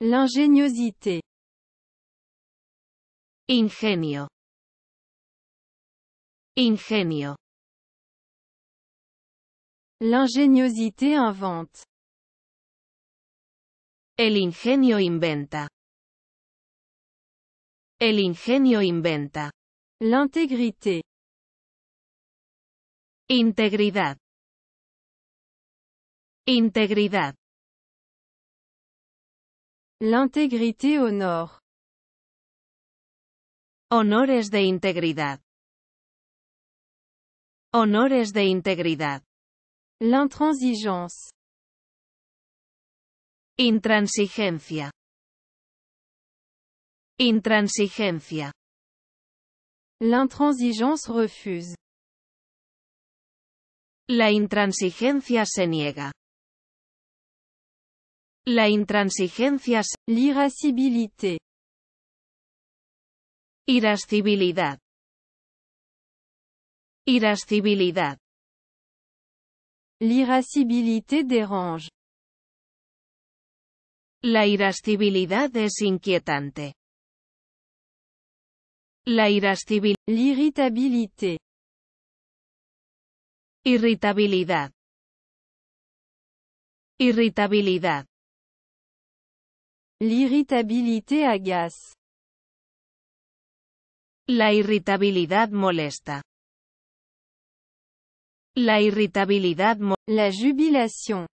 L'ingéniosité. Ingenio. Ingenio. L'ingéniosité invente. El ingenio inventa. El ingenio inventa. L'intégrité. Integridad. Integridad. L'intégrité honor. Honores de integridad. Honores de integridad. L'intransigeance. Intransigencia. Intransigencia. L'intransigeance refuse. La intransigencia se niega. La intransigencia, l'irascibilité. Irascibilidad. Irascibilidad. L'irascibilité dérange. La irascibilidad es inquietante. La irascibilidad. L'irritabilité. Irritabilidad. Irritabilidad. L'irritabilité agace. La irritabilidad molesta. La irritabilidad La jubilation.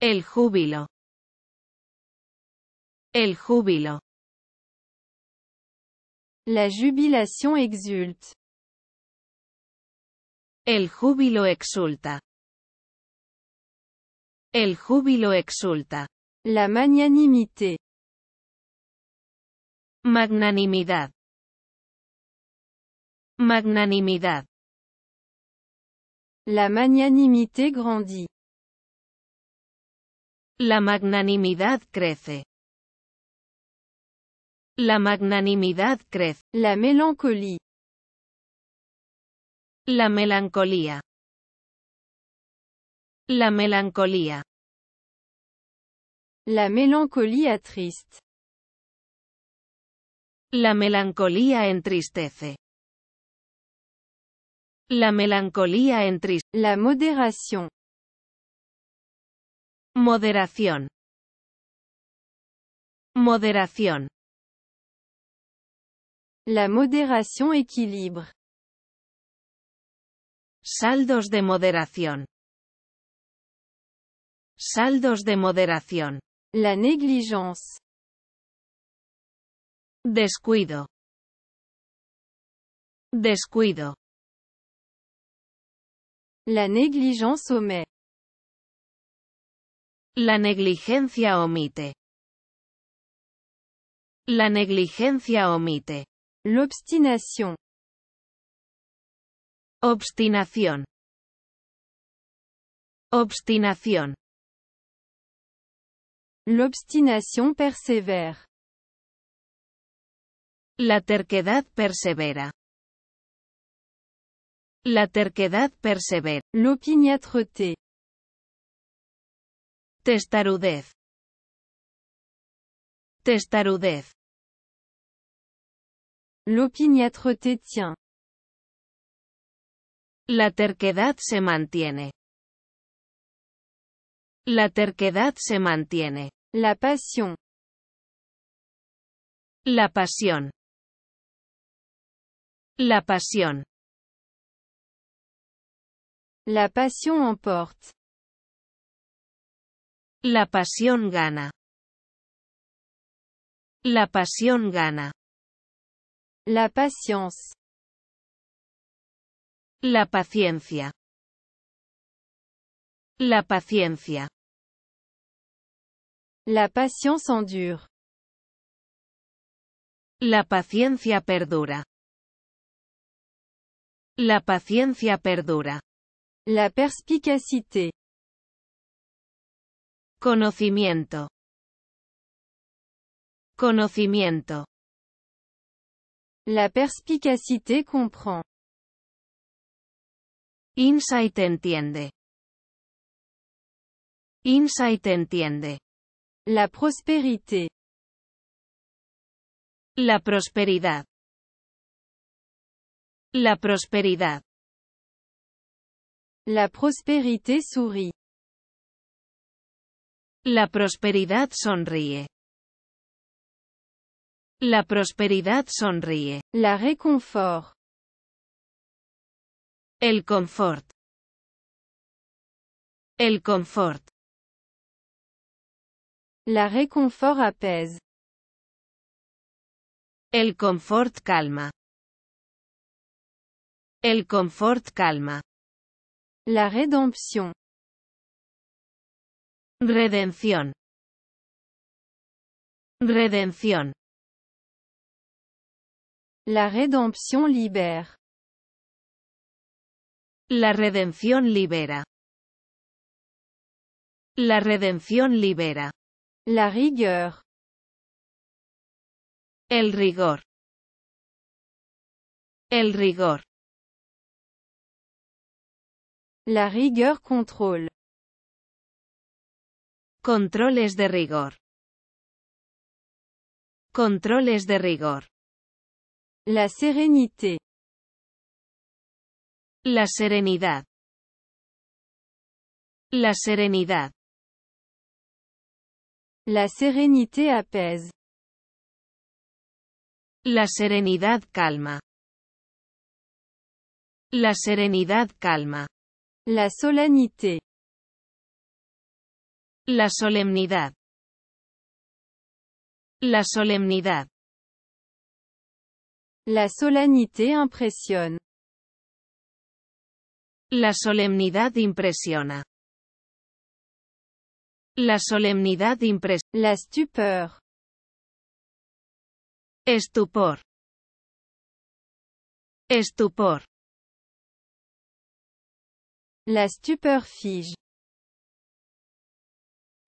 El júbilo. El júbilo. La jubilation exulte. El júbilo exulta. El júbilo exulta. La magnanimité. Magnanimidad. Magnanimidad. La magnanimité grandit. La magnanimidad crece. La magnanimidad crece. La melancolía. La melancolía. La melancolía. La melancolía triste. La melancolía entristece. La melancolía entristece. La moderación. Moderación. Moderación. La moderación equilibre. Saldos de moderación. Saldos de moderación. La négligence. Descuido. Descuido. La négligence omet. La negligencia omite. La negligencia omite. L'obstination. Obstinación. Obstinación. L'obstination persévère. La terquedad persevera. La terquedad persevera. L'opiniâtreté. Testarudez. Testarudez. L'opiniâtreté tient. La terquedad se mantiene. La terquedad se mantiene. La pasión. La pasión. La pasión. La pasión emporte. La pasión gana. La pasión gana. La paciencia. La paciencia. La paciencia. La patience endure. La paciencia perdura. La paciencia perdura. La perspicacité. Conocimiento. Conocimiento. La perspicacité comprend. Insight entiende. Insight entiende. La prosperité. La prosperidad. La prosperidad. La prosperité sourit. La prosperidad sonríe. La prosperidad sonríe. La réconfort. El confort. El confort. La réconfort apaise. El confort calma. El confort calma. La rédemption. Redención. Redención. La rédemption libère. La redención libera. La redención libera. La rigueur. El rigor. El rigor. La rigueur control, Controles de rigor. Controles de rigor. La serenité, La serenidad. La serenidad. La sérénité apaise. La serenidad calma. La serenidad calma. La solennité. La solemnidad. La solemnidad. La solennité impresiona. La solemnidad impresiona. La solemnidad impres. La stupeur. Estupor. Estupor. La stupeur fige.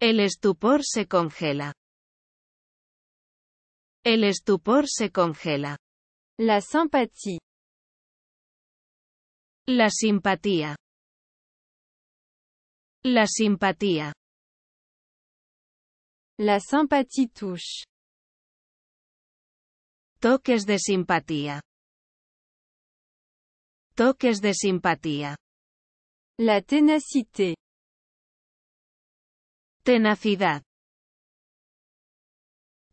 El estupor se congela. El estupor se congela. La simpatía. La simpatía. La simpatía. La simpatía touche. Toques de simpatía. Toques de simpatía. La tenacité. Tenacidad.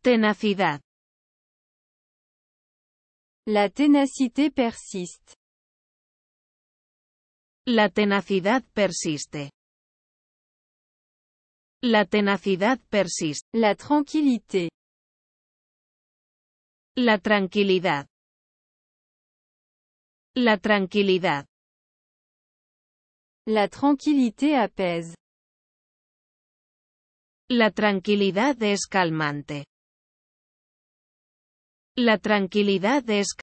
Tenacidad. La tenacité persiste. La tenacidad persiste. La tenacidad persiste. La tranquilidad. La tranquilidad. La tranquilidad. La tranquilidad apaise. La tranquilidad es calmante. La tranquilidad es